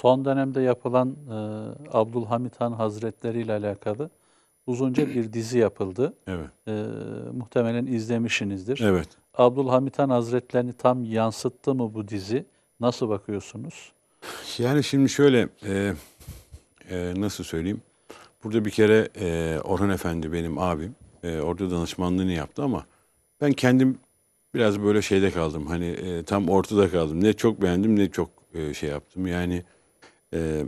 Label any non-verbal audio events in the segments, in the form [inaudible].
Son dönemde yapılan e, Abdülhamit Han Hazretleri ile alakalı uzunca bir dizi yapıldı. Evet. E, muhtemelen izlemişsinizdir. Evet. Abdülhamit Han Hazretlerini tam yansıttı mı bu dizi? Nasıl bakıyorsunuz? Yani şimdi şöyle e, e, nasıl söyleyeyim? Burada bir kere e, Orhan Efendi benim abim. E, orada danışmanlığını yaptı ama ben kendim biraz böyle şeyde kaldım. Hani e, tam ortada kaldım. Ne çok beğendim ne çok e, şey yaptım. Yani e,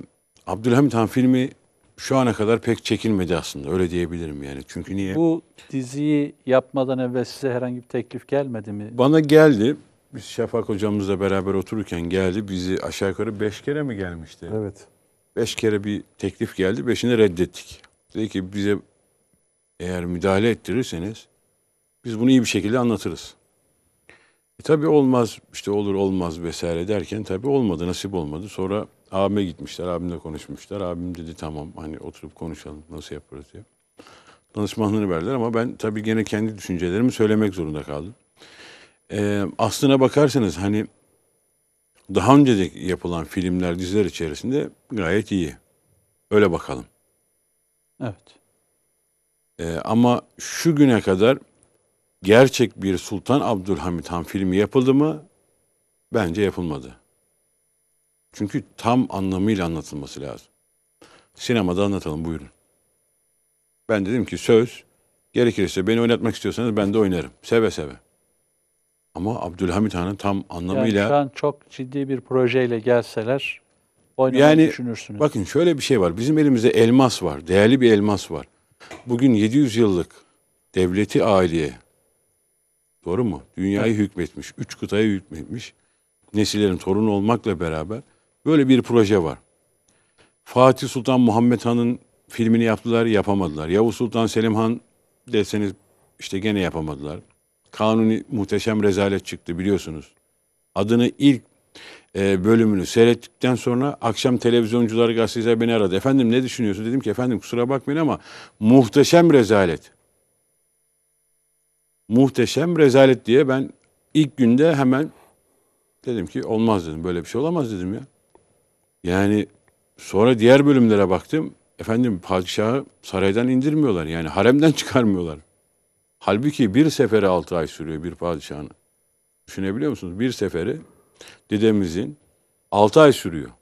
Abdülhamit Han filmi şu ana kadar pek çekilmedi aslında. Öyle diyebilirim yani. Çünkü niye? Bu diziyi yapmadan evvel size herhangi bir teklif gelmedi mi? Bana geldi. Biz Şafak hocamızla beraber otururken geldi. Bizi aşağı yukarı beş kere mi gelmişti? Evet. Beş kere bir teklif geldi. Beşini reddettik. Dedi ki bize eğer müdahale ettirirseniz biz bunu iyi bir şekilde anlatırız. E tabii olmaz işte olur olmaz vesaire derken tabii olmadı nasip olmadı. Sonra Abime gitmişler, abimle konuşmuşlar. Abim dedi tamam hani oturup konuşalım nasıl yaparız diye. Danışmanlığını verdiler ama ben tabii gene kendi düşüncelerimi söylemek zorunda kaldım. Ee, aslına bakarsanız hani daha önce de yapılan filmler, diziler içerisinde gayet iyi. Öyle bakalım. Evet. Ee, ama şu güne kadar gerçek bir Sultan Abdülhamit Han filmi yapıldı mı? Bence yapılmadı. Çünkü tam anlamıyla anlatılması lazım. Sinemada anlatalım buyurun. Ben dedim ki söz gerekirse beni oynatmak istiyorsanız ben de oynarım. Seve seve. Ama Abdülhamit Han'ın tam anlamıyla... Yani şu an çok ciddi bir projeyle gelseler oynamayı yani, düşünürsünüz. Bakın şöyle bir şey var. Bizim elimizde elmas var. Değerli bir elmas var. Bugün 700 yıllık devleti aileye doğru mu? Dünyayı evet. hükmetmiş. Üç kıtaya hükmetmiş. Nesillerin torunu olmakla beraber Böyle bir proje var. Fatih Sultan Muhammed Han'ın filmini yaptılar, yapamadılar. Yavuz Sultan Selim Han deseniz işte gene yapamadılar. Kanuni muhteşem rezalet çıktı biliyorsunuz. Adını ilk e, bölümünü seyrettikten sonra akşam televizyoncular, gazeteciler beni aradı. Efendim ne düşünüyorsun? Dedim ki efendim kusura bakmayın ama muhteşem rezalet. Muhteşem rezalet diye ben ilk günde hemen dedim ki olmaz dedim. Böyle bir şey olamaz dedim ya. Yani sonra diğer bölümlere baktım. Efendim padişahı saraydan indirmiyorlar. Yani haremden [laughs] çıkarmıyorlar. Halbuki bir seferi altı ay sürüyor bir padişahın. Düşünebiliyor musunuz? Bir seferi dedemizin altı ay sürüyor.